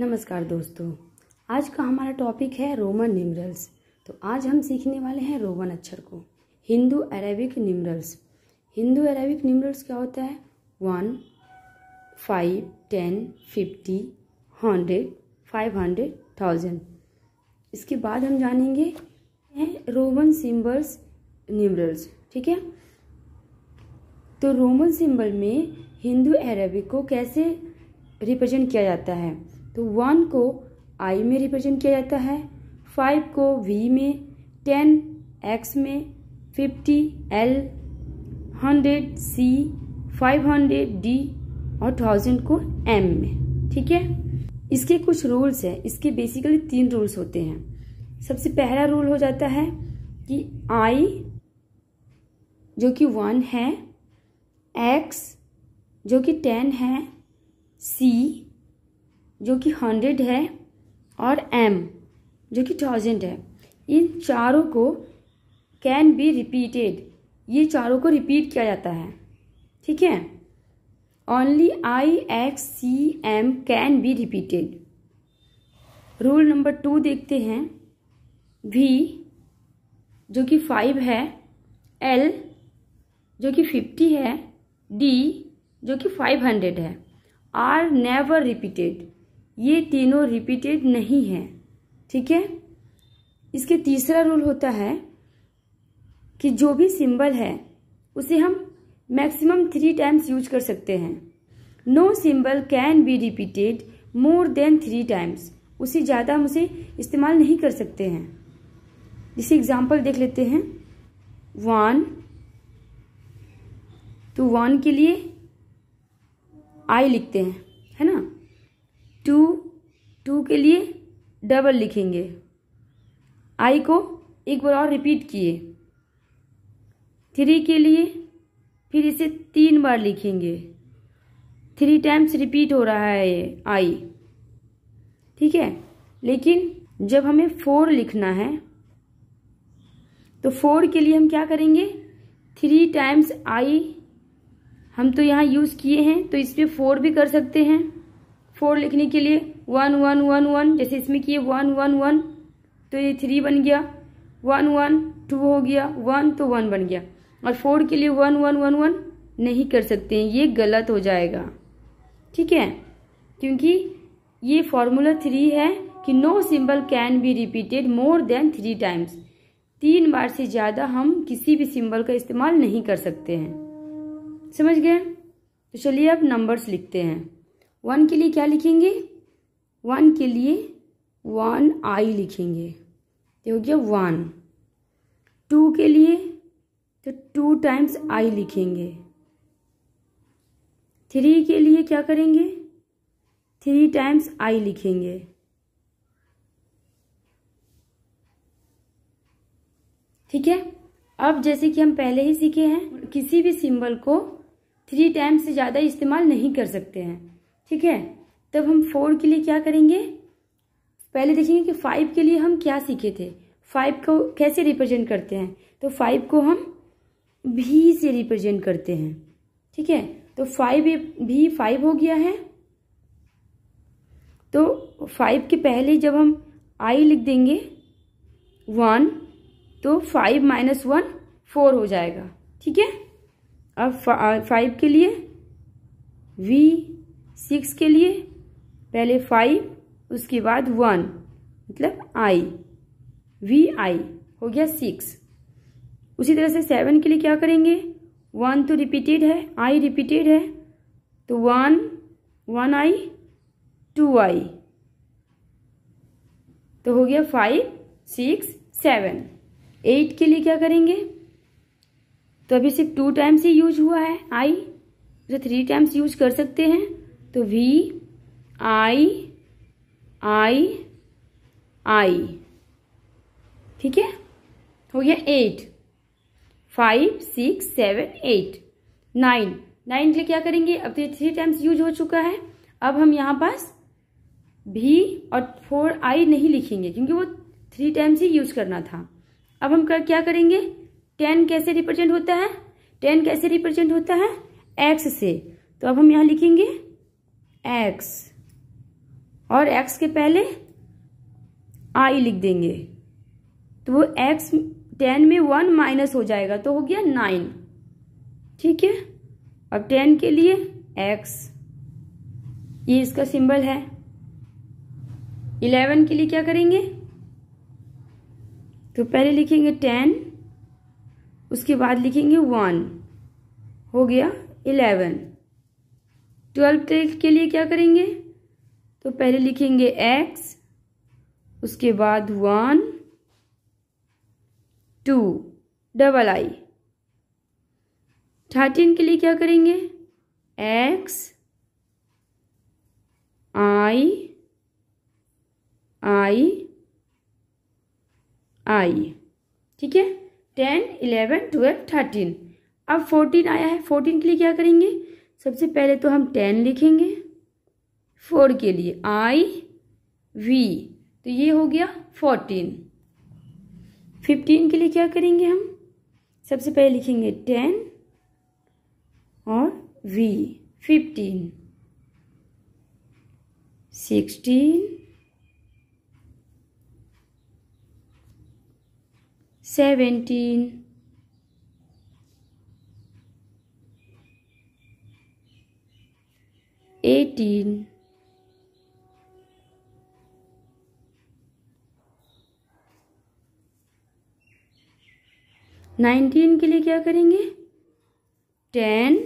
नमस्कार दोस्तों आज का हमारा टॉपिक है रोमन निमरल्स तो आज हम सीखने वाले हैं रोमन अक्षर को Hindu Arabic numerals Hindu Arabic numerals क्या होता है one five ten fifty hundred five hundred thousand इसके बाद हम जानेंगे रोमन सिंबल्स निमरल्स ठीक है तो रोमन सिंबल में हिंदू अरेबिक को कैसे रिप्रेजेंट किया जाता है तो वन को आई में रिप्रेजेंट किया जाता है फाइव को वी में टेन एक्स में fifty L hundred C five hundred D और थाउजेंड को एम में ठीक है इसके कुछ रूल्स हैं इसके बेसिकली तीन रूल्स होते हैं सबसे पहला रूल हो जाता है कि आई जो कि वन है एक्स जो कि टेन है सी जो कि हंड्रेड है और एम जो कि थाउजेंड है इन चारों को कैन बी रिपीटेड ये चारों को रिपीट किया जाता है ठीक है only I X C M can be repeated rule number two देखते हैं वी जो कि फाइव है एल जो कि फिफ्टी है डी जो कि फाइव हंड्रेड है आर नेवर रिपीटेड ये तीनों रिपीटेड नहीं है ठीक है इसके तीसरा रूल होता है कि जो भी सिंबल है उसे हम मैक्सिमम थ्री टाइम्स यूज कर सकते हैं no symbol can be repeated more than three times उसे ज़्यादा हम उसे इस्तेमाल नहीं कर सकते हैं जैसे एग्जाम्पल देख लेते हैं वन तो वन के लिए आई लिखते हैं है ना टू टू के लिए डबल लिखेंगे आई को एक बार और रिपीट किए थ्री के लिए फिर इसे तीन बार लिखेंगे थ्री टाइम्स रिपीट हो रहा है ये आई ठीक है लेकिन जब हमें फोर लिखना है तो फोर के लिए हम क्या करेंगे थ्री टाइम्स आई हम तो यहाँ यूज़ किए हैं तो इसमें फोर भी कर सकते हैं फोर लिखने के लिए वन वन वन वन जैसे इसमें किए वन वन वन तो ये थ्री बन गया वन वन टू हो गया वन तो वन बन गया और फोर के लिए वन वन वन वन नहीं कर सकते हैं ये गलत हो जाएगा ठीक है क्योंकि ये फॉर्मूला थ्री है कि no symbol can be repeated more than three times तीन बार से ज़्यादा हम किसी भी सिंबल का इस्तेमाल नहीं कर सकते हैं समझ गए तो चलिए अब नंबर्स लिखते हैं वन के लिए क्या लिखेंगे वन के लिए वन आई लिखेंगे ये हो गया वन टू के लिए तो टू टाइम्स आई लिखेंगे थ्री के लिए क्या करेंगे थ्री टाइम्स आई लिखेंगे ठीक है अब जैसे कि हम पहले ही सीखे हैं किसी भी सिंबल को थ्री टाइम्स से ज़्यादा इस्तेमाल नहीं कर सकते हैं ठीक है तब हम फोर के लिए क्या करेंगे पहले देखेंगे कि फाइव के लिए हम क्या सीखे थे फाइव को कैसे रिप्रेजेंट करते हैं तो फाइव को हम भी से रिप्रेजेंट करते हैं ठीक है तो फाइव भी फाइव हो गया है तो फाइव के पहले जब हम आई लिख देंगे वन तो फाइव माइनस वन फोर हो जाएगा ठीक है अब फाइव के लिए वी सिक्स के लिए पहले फाइव उसके बाद वन मतलब आई वी आई हो गया सिक्स उसी तरह से सेवन के लिए क्या करेंगे वन तो रिपीटेड है आई रिपीटेड है तो one one I two I तो हो गया फाइव सिक्स सेवन एट के लिए क्या करेंगे तो अभी सिर्फ टू टाइम्स ही यूज हुआ है आई उसे थ्री टाइम्स यूज कर सकते हैं तो वी आई आई आई ठीक है हो गया eight five six seven eight nine nine के लिए क्या करेंगे अब तो थ्री टाइम्स यूज हो चुका है अब हम यहाँ पास भी और फोर आई नहीं लिखेंगे क्योंकि वो थ्री टाइम्स ही यूज करना था अब हम कर, क्या करेंगे टेन कैसे रिप्रेजेंट होता है टेन कैसे रिप्रेजेंट होता है एक्स से तो अब हम यहाँ लिखेंगे एक्स और एक्स के पहले आई लिख देंगे तो वो एक्स टेन में वन माइनस हो जाएगा तो हो गया नाइन ठीक है अब टेन के लिए एक्स ये इसका सिंबल है इलेवन के लिए क्या करेंगे तो पहले लिखेंगे टेन उसके बाद लिखेंगे वन हो गया इलेवन ट्वेल्व के लिए क्या करेंगे तो पहले लिखेंगे एक्स उसके बाद one two double I thirteen के लिए क्या करेंगे एक्स आई आई आई ठीक है टेन इलेवन ट्वेल्व थर्टीन अब फोर्टीन आया है फोर्टीन के लिए क्या करेंगे सबसे पहले तो हम टेन लिखेंगे फोर के लिए आई वी तो ये हो गया फोर्टीन फिफ्टीन के लिए क्या करेंगे हम सबसे पहले लिखेंगे टेन और V fifteen sixteen seventeen eighteen nineteen के लिए क्या करेंगे टेन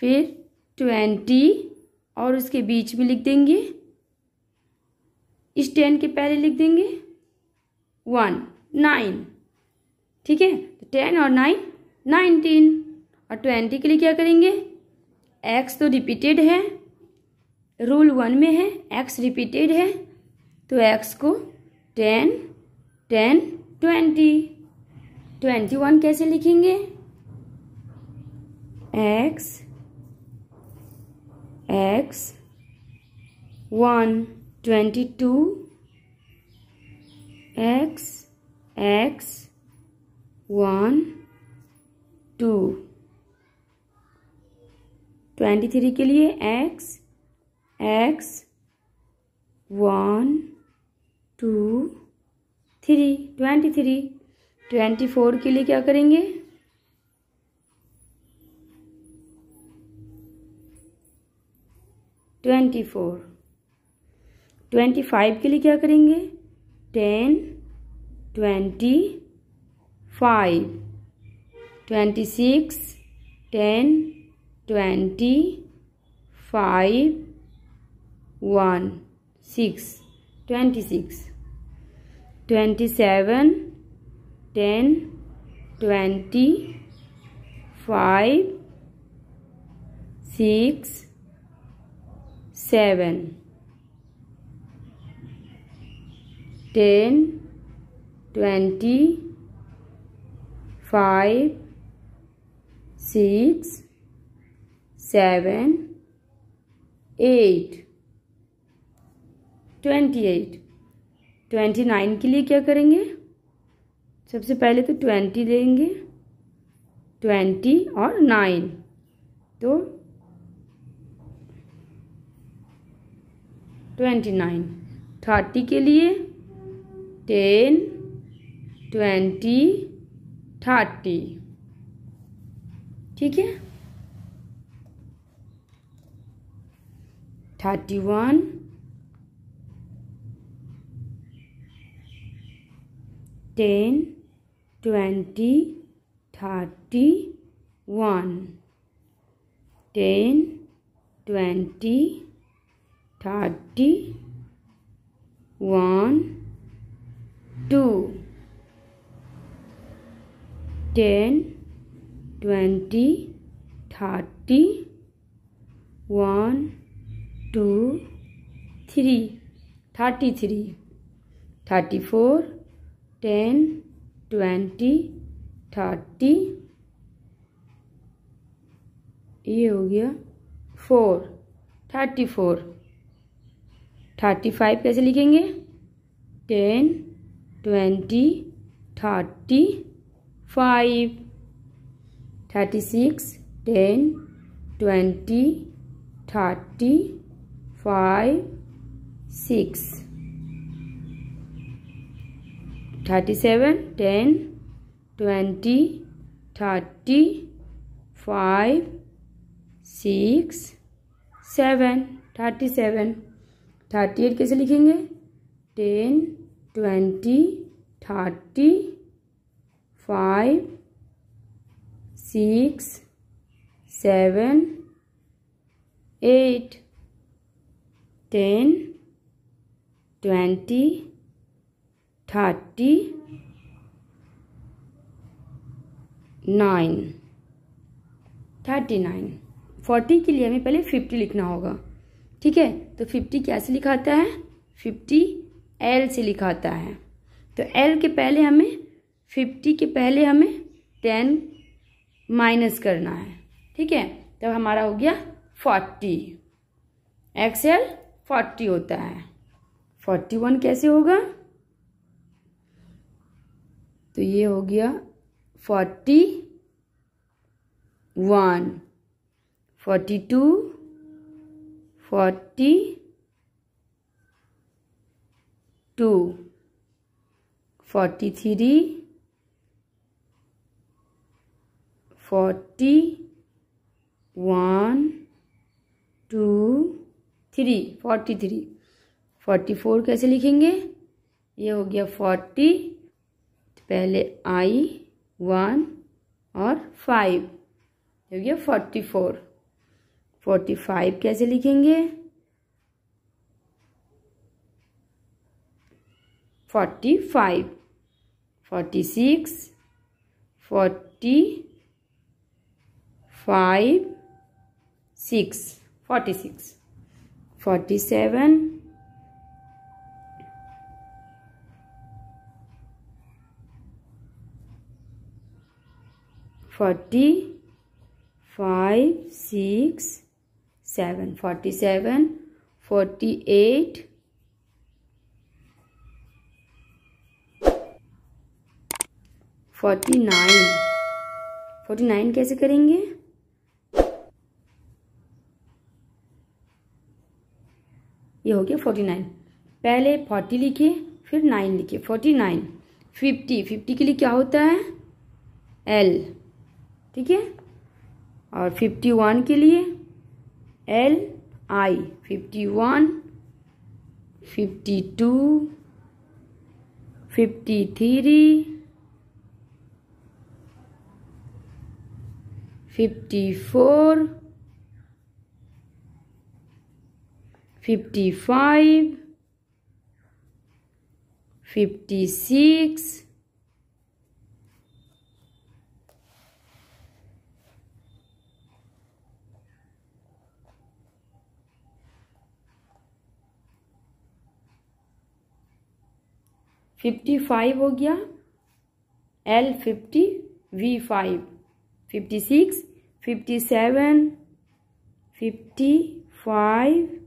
फिर ट्वेंटी और उसके बीच में लिख देंगे इस टेन के पहले लिख देंगे वन नाइन ठीक है टेन और नाइन नाइनटीन और ट्वेंटी के लिए क्या करेंगे एक्स तो रिपीटेड है रूल वन में है एक्स रिपीटेड है तो एक्स को ten ten twenty twenty one कैसे लिखेंगे X X one twenty two X X one two twenty three के लिए X X one two three twenty three twenty four के लिए क्या करेंगे ट्वेंटी फोर ट्वेंटी फाइव के लिए क्या करेंगे ten twenty five twenty six ten twenty five one six twenty six twenty seven ten twenty five six seven ten twenty five six seven eight twenty eight twenty nine के लिए क्या करेंगे सबसे पहले तो ट्वेंटी लेंगे ट्वेंटी और nine तो ट्वेंटी नाइन थर्टी के लिए टेन ट्वेंटी थर्टी ठीक है 31 10 20 31 10 20 30 1 2 10 20 30 1 two three thirty three thirty four ten twenty thirty ये हो गया four thirty four thirty five कैसे लिखेंगे ten twenty thirty five thirty six ten twenty thirty five six thirty seven ten twenty thirty five six seven thirty seven thirty eight कैसे लिखेंगे ten twenty thirty five six seven eight ten twenty thirty nine thirty nine forty के लिए हमें पहले fifty लिखना होगा ठीक है तो फिफ्टी कैसे लिखाता है फिफ्टी एल से लिखाता है तो एल के पहले हमें फिफ्टी के पहले हमें टेन माइनस करना है ठीक है तब हमारा हो गया फोर्टी एक्स एल फोर्टी होता है फोर्टी वन कैसे होगा तो ये हो गया forty one forty two forty two forty three forty one two three forty three forty four कैसे लिखेंगे ये हो गया फोर्टी पहले आई वन और फाइव हो गया फोर्टी फोर फोर्टी फाइव कैसे लिखेंगे forty five forty six forty five six forty six forty seven forty five six seven forty seven forty eight forty nine forty nine कैसे करेंगे ये हो गया फोर्टी नाइन पहले फोर्टी लिखिए फिर नाइन लिखिए फोर्टी नाइन फिफ्टी फिफ्टी के लिए क्या होता है एल ठीक है और फिफ्टी वन के लिए L I fifty one fifty two fifty three fifty four fifty five fifty six fifty five हो गया L fifty V five fifty six fifty seven fifty five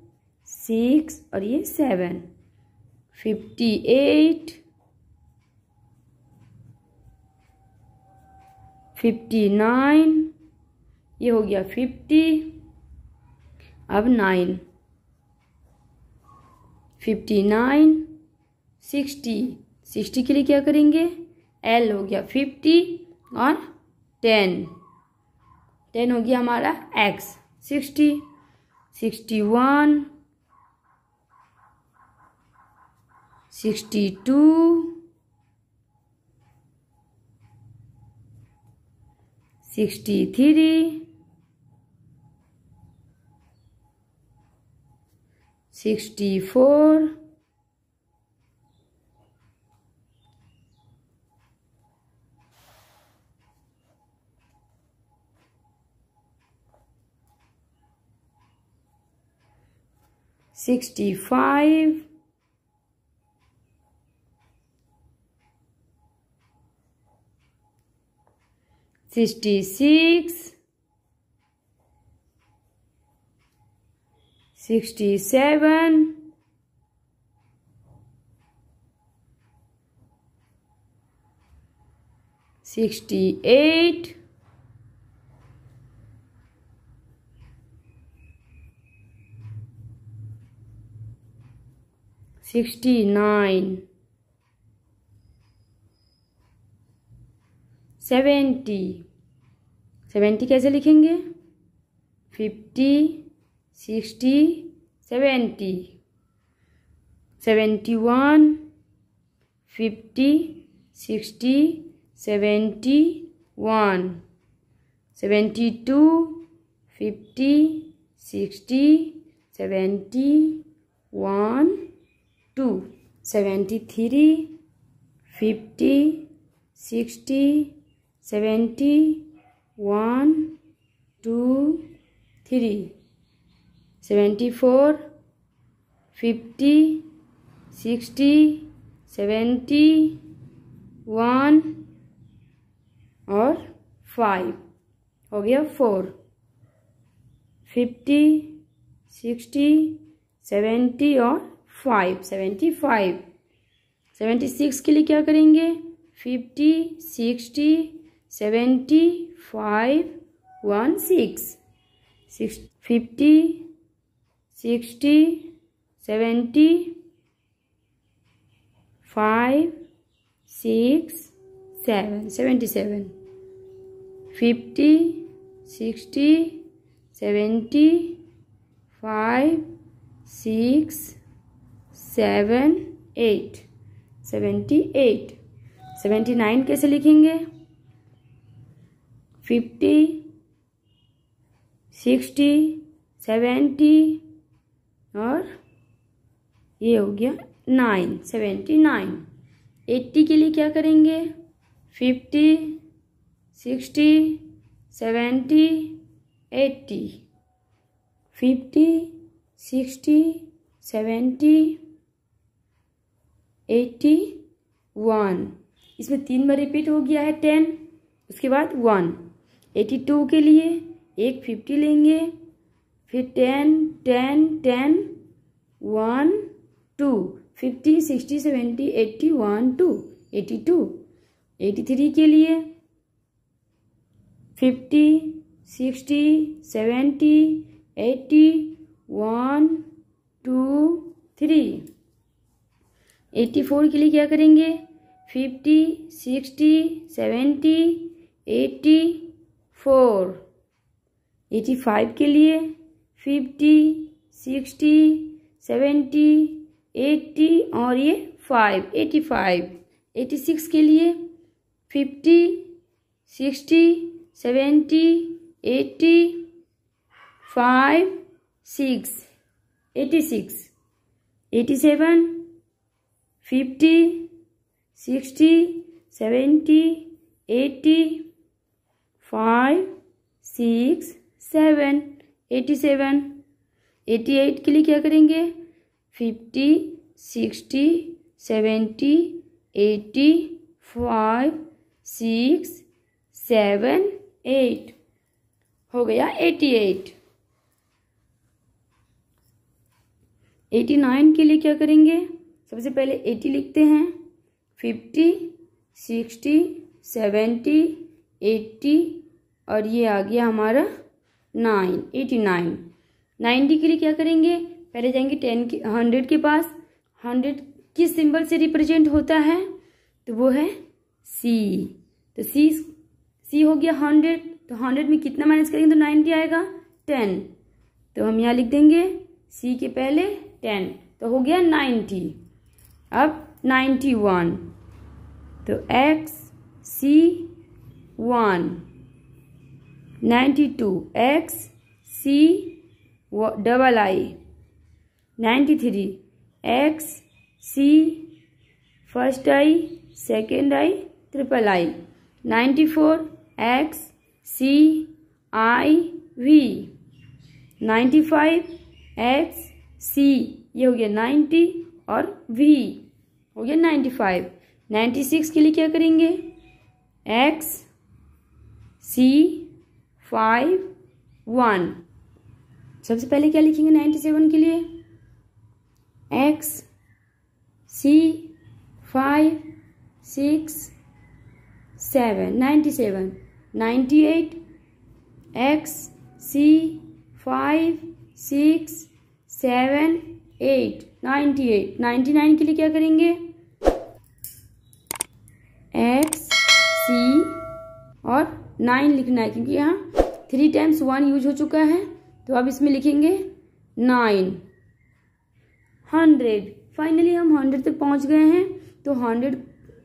six और ये seven fifty eight fifty nine ये हो गया fifty अब nine fifty nine sixty sixty के लिए क्या करेंगे एल हो गया फिफ्टी और टेन टेन हो गया हमारा X sixty sixty one 62 63 64 65 66 67 68 69 seventy seventy कैसे लिखेंगे fifty sixty seventy seventy one fifty sixty seventy one seventy two fifty sixty seventy one two seventy three fifty sixty seventy one two three seventy four fifty sixty seventy one और five हो गया four fifty sixty seventy और five seventy five seventy six के लिए क्या करेंगे fifty sixty seventy five one six fifty sixty seventy five six seven seventy seven fifty sixty seventy five six seven eight seventy eight seventy nine कैसे लिखेंगे fifty sixty seventy और ये हो गया नाइन सेवेंटी नाइन एट्टी के लिए क्या करेंगे fifty sixty seventy eighty fifty sixty seventy eighty one इसमें तीन बार रिपीट हो गया है टेन उसके बाद वन एटी टू के लिए एक फिफ्टी लेंगे फिर ten ten ten one two fifty sixty seventy eighty one two eighty two eighty three के लिए fifty sixty seventy eighty one two three eighty four के लिए क्या करेंगे fifty sixty seventy eighty four eighty five के लिए fifty sixty seventy eighty और ये five eighty five eighty six के लिए fifty sixty seventy eighty five six eighty six eighty seven fifty sixty seventy eighty five six seven eighty seven eighty eight के लिए क्या करेंगे fifty sixty seventy eighty five six seven eight हो गया eighty eight eighty nine के लिए क्या करेंगे सबसे पहले एटी लिखते हैं फिफ्टी सिक्सटी सेवेंटी एट्टी और ये आ गया हमारा नाइन एटी नाइन नाइन्टी के लिए क्या करेंगे पहले जाएंगे टेन के हंड्रेड के पास हंड्रेड किस सिंबल से रिप्रेजेंट होता है तो वो है सी तो सी सी हो गया हंड्रेड तो हंड्रेड में कितना माइनस करेंगे तो नाइन्टी आएगा टेन तो हम यहाँ लिख देंगे सी के पहले टेन तो हो गया नाइन्टी अब नाइन्टी वन तो X C one ninety two X C double I ninety three X C first I second I triple I ninety four X C I V ninety five X C ये हो गया ninety और we हो गया ninety five ninety six के लिए क्या करेंगे एक्स सी फाइव वन सबसे पहले क्या लिखेंगे नाइन्टी सेवन के लिए X C five six seven ninety seven ninety eight X C five six seven eight ninety eight ninety nine के लिए क्या करेंगे एक्स नाइन लिखना है क्योंकि यहाँ थ्री टाइम्स वन यूज हो चुका है तो अब इसमें लिखेंगे नाइन हंड्रेड फाइनली हम हंड्रेड तक पहुँच गए हैं तो हंड्रेड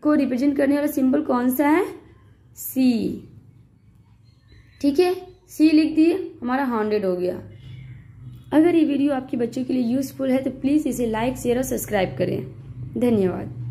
को रिप्रेजेंट करने वाला सिंबल कौन सा है सी ठीक है सी लिख दिए हमारा हंड्रेड हो गया अगर ये वीडियो आपके बच्चों के लिए यूज़फुल है तो प्लीज़ इसे लाइक शेयर और सब्सक्राइब करें धन्यवाद